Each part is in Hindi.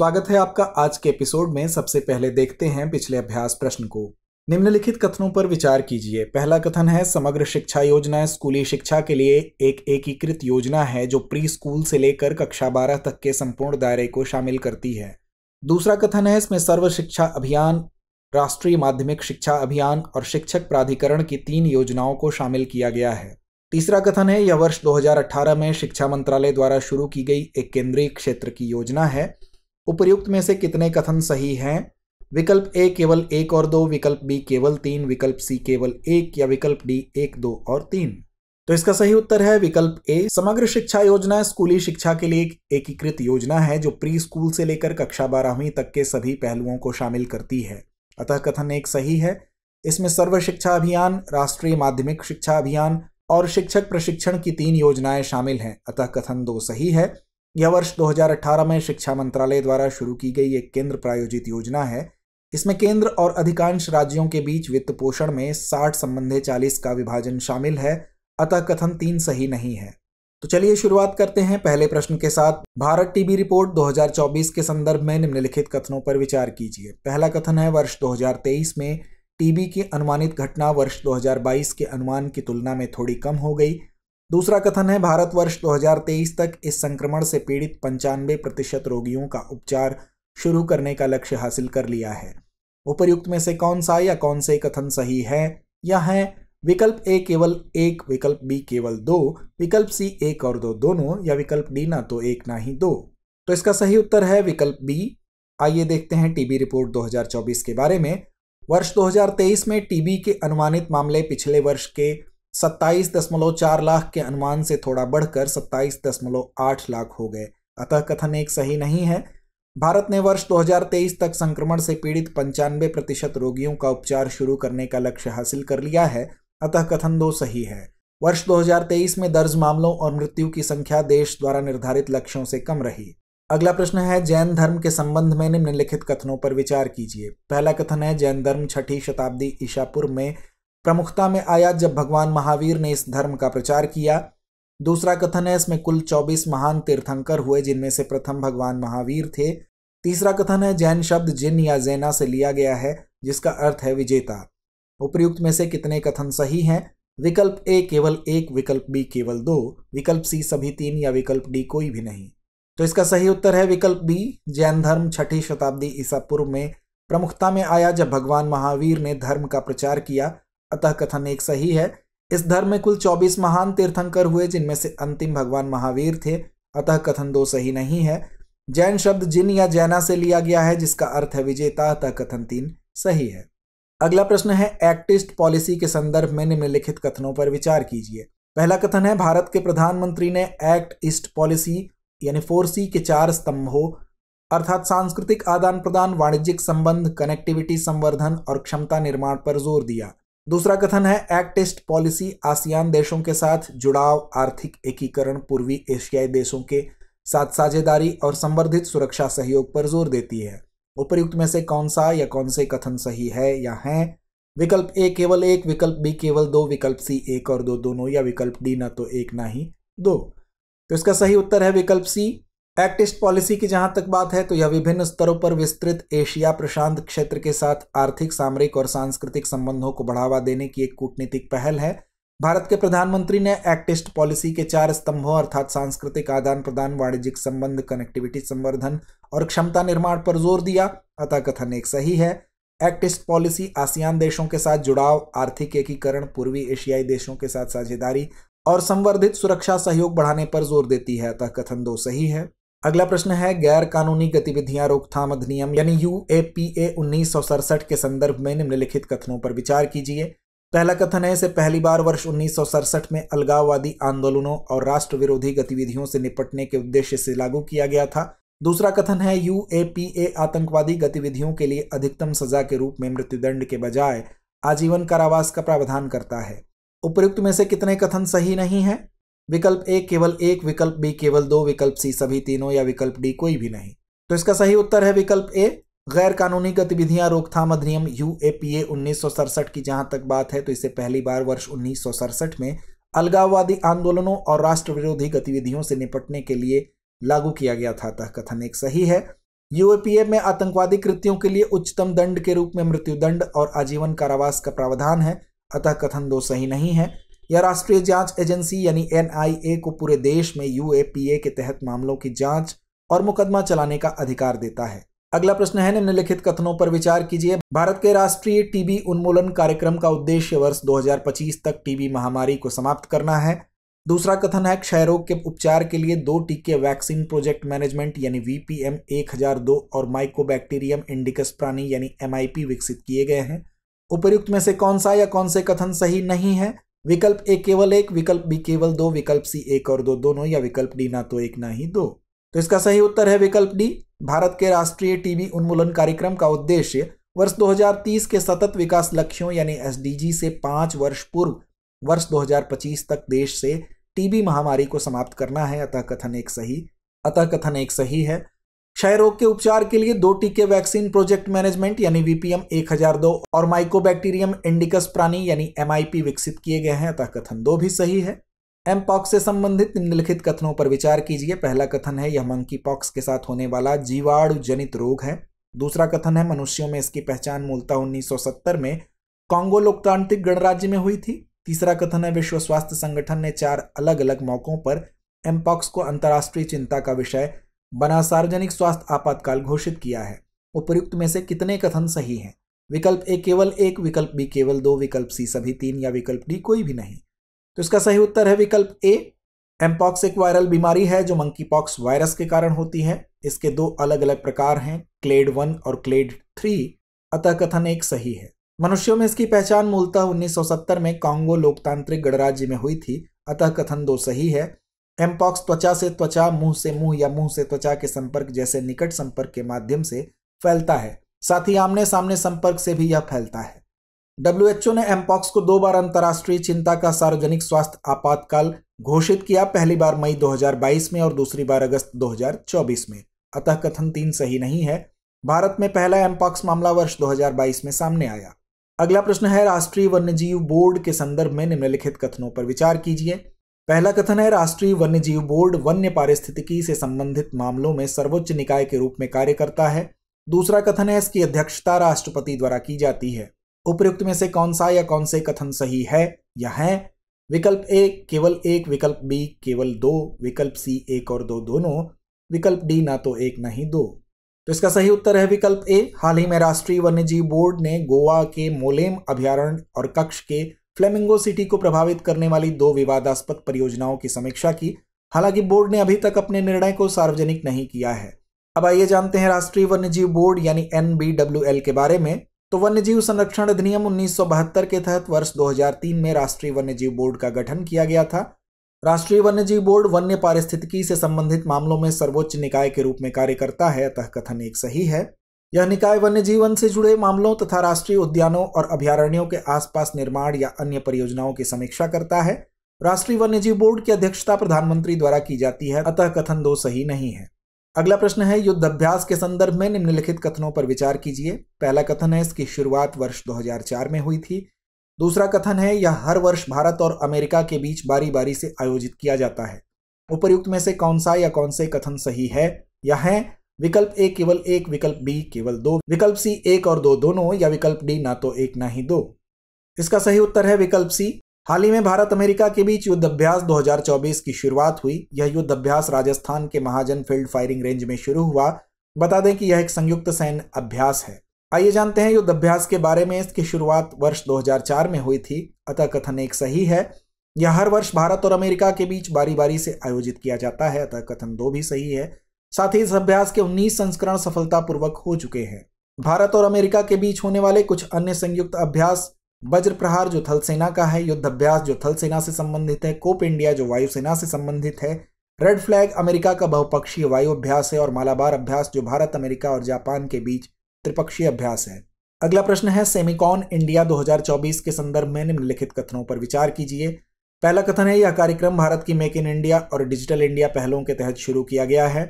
स्वागत है आपका आज के एपिसोड में सबसे पहले देखते हैं पिछले अभ्यास प्रश्न को निम्नलिखित कथनों पर विचार कीजिए पहला कथन है समग्र शिक्षा योजना स्कूली शिक्षा के लिए एक एकीकृत योजना है जो प्री स्कूल से लेकर कक्षा बारह तक के संपूर्ण दायरे को शामिल करती है दूसरा कथन है इसमें सर्व शिक्षा अभियान राष्ट्रीय माध्यमिक शिक्षा अभियान और शिक्षक प्राधिकरण की तीन योजनाओं को शामिल किया गया है तीसरा कथन है यह वर्ष 2018 में शिक्षा मंत्रालय द्वारा शुरू की गई एक केंद्रीय क्षेत्र की योजना है उपयुक्त में से कितने कथन सही हैं विकल्प ए केवल एक और दो विकल्प बी केवल तीन विकल्प सी केवल एक या विकल्प डी एक दो और तीन तो इसका सही उत्तर है विकल्प ए समग्र शिक्षा योजना स्कूली शिक्षा के लिए एक एकीकृत योजना है जो प्री स्कूल से लेकर कक्षा बारहवीं तक के सभी पहलुओं को शामिल करती है अतः कथन एक सही है इसमें सर्व शिक्षा अभियान राष्ट्रीय माध्यमिक शिक्षा अभियान और शिक्षक प्रशिक्षण की तीन योजनाएं शामिल हैं अतः कथन दो सही है यह वर्ष 2018 में शिक्षा मंत्रालय द्वारा शुरू की गई एक केंद्र प्रायोजित योजना है इसमें केंद्र और अधिकांश राज्यों के बीच वित्त पोषण में 60 संबंधे 40 का विभाजन शामिल है अतः कथन तीन सही नहीं है तो चलिए शुरुआत करते हैं पहले प्रश्न के साथ भारत टीबी रिपोर्ट 2024 के संदर्भ में निम्नलिखित कथनों पर विचार कीजिए पहला कथन है वर्ष 2023 में टीबी की अनुमानित घटना वर्ष 2022 के अनुमान की तुलना में थोड़ी कम हो गई दूसरा कथन है भारत वर्ष 2023 तक इस संक्रमण से पीड़ित पंचानवे प्रतिशत रोगियों का उपचार शुरू करने का लक्ष्य हासिल कर लिया है उपर्युक्त में से कौन सा या कौन से कथन सही है या है विकल्प ए केवल एक विकल्प बी केवल दो विकल्प सी एक और दो दोनों या विकल्प डी ना तो एक ना ही दो तो इसका सही उत्तर है विकल्प बी आइए देखते हैं टीबी रिपोर्ट 2024 के बारे में वर्ष 2023 में टीबी के अनुमानित मामले पिछले वर्ष के सत्ताईस दशमलव चार लाख के अनुमान से थोड़ा बढ़कर सत्ताईस दशमलव आठ लाख हो गए अतः कथन एक सही नहीं है भारत ने वर्ष 2023 तक संक्रमण से पीड़ित पंचानवे प्रतिशत रोगियों का उपचार शुरू करने का लक्ष्य हासिल कर लिया है अतः कथन दो सही है वर्ष 2023 में दर्ज मामलों और मृत्यु की संख्या देश द्वारा निर्धारित लक्ष्यों से कम रही अगला प्रश्न है जैन धर्म के संबंध में निम्नलिखित कथनों पर विचार कीजिए पहला कथन है जैन धर्म छठी शताब्दी ईशापुर में प्रमुखता में आया जब भगवान महावीर ने इस धर्म का प्रचार किया दूसरा कथन है इसमें कुल 24 महान तीर्थंकर हुए जिनमें से प्रथम भगवान महावीर थे तीसरा कथन है जैन शब्द जिन या जैना से लिया गया है जिसका अर्थ है विजेता उपयुक्त में से कितने कथन सही हैं विकल्प ए केवल एक विकल्प बी केवल दो विकल्प सी सभी तीन या विकल्प डी कोई भी नहीं तो इसका सही उत्तर है विकल्प बी जैन धर्म छठी शताब्दी ईसा पूर्व में प्रमुखता में आया जब भगवान महावीर ने धर्म का प्रचार किया अतः कथन एक सही है इस धर्म में कुल चौबीस महान तीर्थंकर हुए जिनमें से अंतिम भगवान महावीर थे अतः कथन दो सही नहीं है जैन शब्द जिन या जैना से लिया गया है जिसका अर्थ है विजेता अतः कथन तीन सही है अगला प्रश्न है एक्टिस्ट पॉलिसी के संदर्भ में निम्नलिखित कथनों पर विचार कीजिए पहला कथन है भारत के प्रधानमंत्री ने एक्ट ईस्ट पॉलिसी यानी फोर के चार स्तंभों अर्थात सांस्कृतिक आदान प्रदान वाणिज्यिक संबंध कनेक्टिविटी संवर्धन और क्षमता निर्माण पर जोर दिया दूसरा कथन है एक्ट ईस्ट पॉलिसी आसियान देशों के साथ जुड़ाव आर्थिक एकीकरण पूर्वी एशियाई देशों के साथ साझेदारी और संवर्धित सुरक्षा सहयोग पर जोर देती है उपयुक्त में से कौन सा या कौन से कथन सही है या है विकल्प ए केवल एक विकल्प बी केवल दो विकल्प सी एक और दो दोनों या विकल्प डी ना तो एक ना ही दो तो इसका सही उत्तर है विकल्प सी एक्ट ईस्ट पॉलिसी की जहां तक बात है तो यह विभिन्न स्तरों पर विस्तृत एशिया प्रशांत क्षेत्र के साथ आर्थिक सामरिक और सांस्कृतिक संबंधों को बढ़ावा देने की एक कूटनीतिक पहल है भारत के प्रधानमंत्री ने एक्ट ईस्ट पॉलिसी के चार स्तंभों अर्थात सांस्कृतिक आदान प्रदान वाणिज्यिक संबंध कनेक्टिविटी संवर्धन और क्षमता निर्माण पर जोर दिया अतः कथन एक सही है एक्ट ईस्ट पॉलिसी आसियान देशों के साथ जुड़ाव आर्थिक एकीकरण पूर्वी एशियाई देशों के साथ साझेदारी और संवर्धित सुरक्षा सहयोग बढ़ाने पर जोर देती है अतः कथन दो सही है अगला प्रश्न है गैर कानूनी गतिविधियां रोकथाम अधिनियम यानी यू ए पी ए उन्नीस के संदर्भ में निम्नलिखित कथनों पर विचार कीजिए पहला कथन है इसे पहली बार वर्ष उन्नीस में अलगाववादी आंदोलनों और राष्ट्र विरोधी गतिविधियों से निपटने के उद्देश्य से लागू किया गया था दूसरा कथन है यू ए पी ए आतंकवादी गतिविधियों के लिए अधिकतम सजा के रूप में मृत्युदंड के बजाय आजीवन कारावास का प्रावधान करता है उपयुक्त में से कितने कथन सही नहीं है विकल्प ए केवल एक विकल्प बी केवल दो विकल्प सी सभी तीनों या विकल्प डी कोई भी नहीं तो इसका सही उत्तर है विकल्प ए गैर कानूनी गतिविधियां रोकथाम अधिनियम यू ए पी ए उन्नीस की जहां तक बात है तो इसे पहली बार वर्ष उन्नीस में अलगाववादी आंदोलनों और राष्ट्र विरोधी गतिविधियों से निपटने के लिए लागू किया गया था तह कथन एक सही है यूएपीए में आतंकवादी कृत्यों के लिए उच्चतम दंड के रूप में मृत्युदंड और आजीवन कारावास का प्रावधान है अतः कथन दो सही नहीं है यह राष्ट्रीय जांच एजेंसी यानी एनआईए को पूरे देश में यूएपीए के तहत मामलों की जांच और मुकदमा चलाने का अधिकार देता है अगला प्रश्न है निम्नलिखित कथनों पर विचार कीजिए भारत के राष्ट्रीय टीबी उन्मूलन कार्यक्रम का उद्देश्य वर्ष 2025 तक टीबी महामारी को समाप्त करना है दूसरा कथन है क्षय रोग के उपचार के लिए दो टीके वैक्सीन प्रोजेक्ट मैनेजमेंट यानी वीपीएम 1002 और माइकोबैक्टीरियम इंडिकस प्राणी यानी एमआईपी विकसित किए गए हैं उपयुक्त में से कौन सा या कौन से कथन सही नहीं है विकल्प ए केवल एक विकल्प बी केवल दो विकल्प सी एक और दो दोनों या विकल्प डी ना तो एक ना ही दो तो इसका सही उत्तर है विकल्प डी भारत के राष्ट्रीय टीबी उन्मूलन कार्यक्रम का उद्देश्य वर्ष 2030 के सतत विकास लक्ष्यों यानी एसडीजी से पांच वर्ष पूर्व वर्ष 2025 तक देश से टीबी महामारी को समाप्त करना है अतः कथन एक सही अतः कथन एक सही है क्षय रोग के उपचार के लिए दो टीके वैक्सीन प्रोजेक्ट मैनेजमेंट यानी वीपीएम 1002 और माइकोबैक्टीरियम इंडिकस प्राणी यानी एमआईपी विकसित किए गए हैं अतः कथन दो भी सही है एम पॉक्स से संबंधित निम्नलिखित कथनों पर विचार कीजिए पहला कथन है यह मंकी पॉक्स के साथ होने वाला जीवाणु जनित रोग है दूसरा कथन है मनुष्यों में इसकी पहचान मूलता उन्नीस में कांगो लोकतांत्रिक गणराज्य में हुई थी तीसरा कथन है विश्व स्वास्थ्य संगठन ने चार अलग अलग मौकों पर एमपॉक्स को अंतर्राष्ट्रीय चिंता का विषय बना सार्वजनिक स्वास्थ्य आपातकाल घोषित किया है उपयुक्त में से कितने कथन सही हैं विकल्प ए केवल एक विकल्प बी केवल दो विकल्प सी सभी तीन या विकल्प डी कोई भी नहीं तो इसका सही उत्तर है विकल्प ए एम्पॉक्स एक वायरल बीमारी है जो मंकी पॉक्स वायरस के कारण होती है इसके दो अलग अलग प्रकार हैं क्लेड वन और क्लेड थ्री अतः कथन एक सही है मनुष्यों में इसकी पहचान मूलतः 1970 में कांगो लोकतांत्रिक गणराज्य में हुई थी अतः कथन दो सही है एमपॉक्स त्वचा से त्वचा मुंह से मुंह या मुंह से त्वचा के संपर्क जैसे निकट संपर्क के माध्यम से फैलता है साथ ही आमने सामने संपर्क से भी यह फैलता है डब्ल्यूएचओ ने एमपॉक्स को दो बार अंतर्राष्ट्रीय चिंता का सार्वजनिक स्वास्थ्य आपातकाल घोषित किया पहली बार मई 2022 में और दूसरी बार अगस्त 2024 में अतः कथन तीन सही नहीं है भारत में पहला एमपॉक्स मामला वर्ष 2022 में सामने आया अगला प्रश्न है राष्ट्रीय वन्यजीव बोर्ड के संदर्भ में निम्नलिखित कथनों पर विचार कीजिए पहला कथन है राष्ट्रीय वन्य जीव बोर्ड वन्य पारिस्थितिकी से संबंधित मामलों में सर्वोच्च निकाय के रूप में कार्य करता है दूसरा कथन है इसकी अध्यक्षता राष्ट्रपति द्वारा की जाती है उपयुक्त में से कौन सा या कौन से कथन सही है या है विकल्प ए केवल एक विकल्प बी केवल दो विकल्प सी एक और दो दोनों विकल्प डी ना तो एक ना ही दो तो इसका सही उत्तर है विकल्प ए हाल ही में राष्ट्रीय वन्यजीव बोर्ड ने गोवा के मोलेम अभ्यारण्य और कक्ष के फ्लेमिंगो सिटी को प्रभावित करने वाली दो विवादास्पद परियोजनाओं की समीक्षा की हालांकि बोर्ड ने अभी तक अपने निर्णय को सार्वजनिक नहीं किया है अब आइए जानते हैं राष्ट्रीय वन्यजीव बोर्ड यानी एन के बारे में तो वन्यजीव संरक्षण अधिनियम उन्नीस के तहत वर्ष 2003 में राष्ट्रीय वन्यजीव बोर्ड का गठन किया गया था राष्ट्रीय वन्यजीव बोर्ड वन्य पारिस्थितिकी से संबंधित मामलों में सर्वोच्च निकाय के रूप में कार्य करता है अतः कथन एक सही है यह निकाय वन्य जीवन से जुड़े मामलों तथा राष्ट्रीय उद्यानों और अभ्यारण्यों के आसपास निर्माण या अन्य परियोजनाओं की समीक्षा करता है राष्ट्रीय वन्यजीव बोर्ड की अध्यक्षता प्रधानमंत्री द्वारा की जाती है अतः कथन दो सही नहीं है अगला प्रश्न है युद्ध अभ्यास के संदर्भ में निम्नलिखित कथनों पर विचार कीजिए पहला कथन है इसकी शुरुआत वर्ष 2004 में हुई थी दूसरा कथन है यह हर वर्ष भारत और अमेरिका के बीच बारी बारी से आयोजित किया जाता है उपर्युक्त में से कौन सा या कौन से कथन सही है यह है विकल्प ए केवल एक विकल्प बी केवल दो विकल्प सी एक और दो दोनों या विकल्प डी ना तो एक ना ही दो इसका सही उत्तर है विकल्प सी हाल ही में भारत अमेरिका के बीच युद्ध अभ्यास 2024 की शुरुआत हुई यह युद्ध अभ्यास राजस्थान के महाजन फील्ड फायरिंग रेंज में शुरू हुआ बता दें कि यह एक संयुक्त सैन्य अभ्यास है आइए जानते हैं युद्ध अभ्यास के बारे में इसकी शुरुआत वर्ष 2004 में हुई थी अतः कथन एक सही है यह हर वर्ष भारत और अमेरिका के बीच बारी बारी से आयोजित किया जाता है अतः कथन दो भी सही है साथ ही इस अभ्यास के 19 संस्करण सफलतापूर्वक हो चुके हैं भारत और अमेरिका के बीच होने वाले कुछ अन्य संयुक्त अभ्यास वज्र प्रहार जो थल सेना का है युद्ध अभ्यास जो थल सेना से संबंधित है कोप इंडिया जो वायुसेना से संबंधित है रेड फ्लैग अमेरिका का बहुपक्षीय वायु अभ्यास है और मालाबार अभ्यास जो भारत अमेरिका और जापान के बीच त्रिपक्षीय अभ्यास है अगला प्रश्न है सेमिकॉन इंडिया 2024 के संदर्भ में निम्नलिखित कथनों पर विचार कीजिए पहला कथन है यह कार्यक्रम भारत की मेक इन इंडिया और डिजिटल इंडिया पहलों के तहत शुरू किया गया है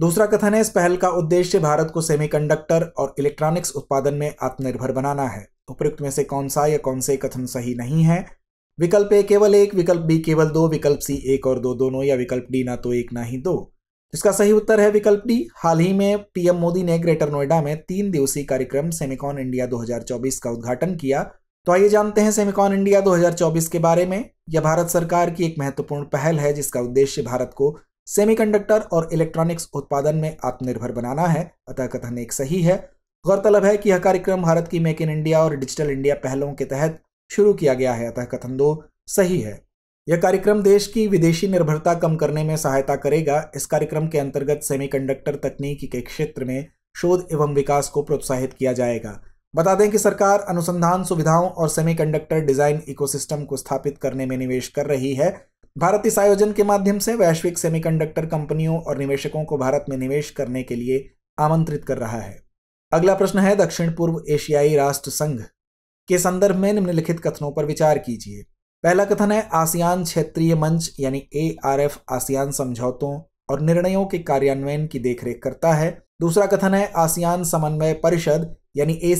दूसरा कथन है इस पहल का उद्देश्य भारत को सेमीकंडक्टर और इलेक्ट्रॉनिक्स उत्पादन में आत्मनिर्भर बनाना है उपयुक्त में से कौन सा या कौन से कथन सही नहीं है विकल्प ए केवल एक विकल्प बी केवल दो विकल्प सी एक और दो दोनों या विकल्प डी ना तो एक ना ही दो इसका सही उत्तर है विकल्प डी हाल ही में पीएम मोदी ने ग्रेटर नोएडा में तीन दिवसीय कार्यक्रम सेमिकॉन इंडिया 2024 का उद्घाटन किया तो आइए जानते हैं सेमिकॉन इंडिया 2024 के बारे में यह भारत सरकार की एक महत्वपूर्ण पहल है जिसका उद्देश्य भारत को सेमीकंडक्टर और इलेक्ट्रॉनिक्स उत्पादन में आत्मनिर्भर बनाना है अतः कथन एक सही है गौरतलब है कि यह कार्यक्रम भारत की मेक इन इंडिया और डिजिटल इंडिया पहलों के तहत शुरू किया गया है अतः कथन दो सही है यह कार्यक्रम देश की विदेशी निर्भरता कम करने में सहायता करेगा इस कार्यक्रम के अंतर्गत सेमीकंडक्टर तकनीक के क्षेत्र में शोध एवं विकास को प्रोत्साहित किया जाएगा बता दें कि सरकार अनुसंधान सुविधाओं और सेमीकंडक्टर डिजाइन इकोसिस्टम को स्थापित करने में निवेश कर रही है भारत इस आयोजन के माध्यम से वैश्विक सेमीकंडक्टर कंपनियों और निवेशकों को भारत में निवेश करने के लिए आमंत्रित कर रहा है अगला प्रश्न है दक्षिण पूर्व एशियाई राष्ट्र संघ के संदर्भ में निम्नलिखित कथनों पर विचार कीजिए पहला कथन है आसियान क्षेत्रीय मंच यानी ए आर एफ आसियान समझौतों और निर्णयों के कार्यान्वयन की देखरेख करता है दूसरा कथन है आसियान समन्वय परिषद यानी ए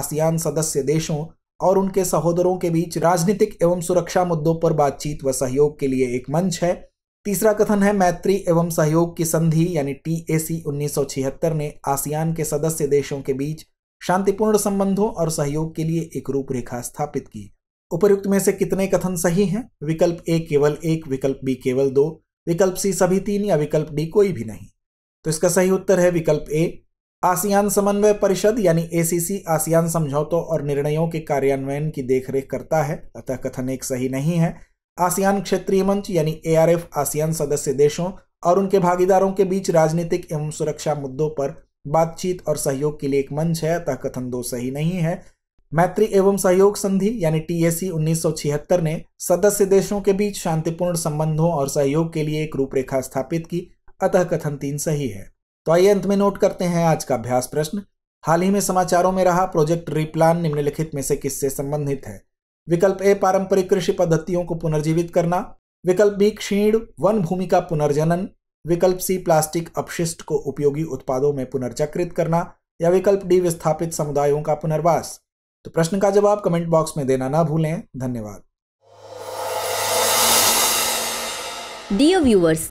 आसियान सदस्य देशों और उनके सहोदरों के बीच राजनीतिक एवं सुरक्षा मुद्दों पर बातचीत व सहयोग के लिए एक मंच है तीसरा कथन है मैत्री एवं सहयोग की संधि यानी टी ए सी ने आसियान के सदस्य देशों के बीच शांतिपूर्ण संबंधों और सहयोग के लिए एक रूपरेखा स्थापित की उपयुक्त में से कितने कथन सही हैं विकल्प ए केवल एक विकल्प बी केवल दो विकल्प सी सभी तीन या विकल्प डी कोई भी नहीं तो इसका सही उत्तर है विकल्प ए आसियान समन्वय परिषद यानी एसीसी आसियान समझौतों और निर्णयों के कार्यान्वयन की देखरेख करता है अतः कथन एक सही नहीं है आसियान क्षेत्रीय मंच यानी एआरएफ आसियान सदस्य देशों और उनके भागीदारों के बीच राजनीतिक एवं सुरक्षा मुद्दों पर बातचीत और सहयोग के लिए एक मंच है अतः कथन दो सही नहीं है मैत्री एवं सहयोग संधि यानी टीएसी 1976 ने सदस्य देशों के बीच शांतिपूर्ण संबंधों और सहयोग के लिए एक रूपरेखा स्थापित की अतः कथन तीन सही है तो आइए अंत में नोट करते हैं आज का अभ्यास प्रश्न हाल ही में समाचारों में रहा प्रोजेक्ट रिप्लान निम्नलिखित में से किससे संबंधित है विकल्प ए पारंपरिक कृषि पद्धतियों को पुनर्जीवित करना विकल्प बी क्षीण वन भूमि का पुनर्जनन विकल्प सी प्लास्टिक अपशिष्ट को उपयोगी उत्पादों में पुनर्चक्रित करना या विकल्प डी विस्थापित समुदायों का पुनर्वास तो प्रश्न का जवाब कमेंट बॉक्स में देना ना भूलें धन्यवाद डियर व्यूवर्स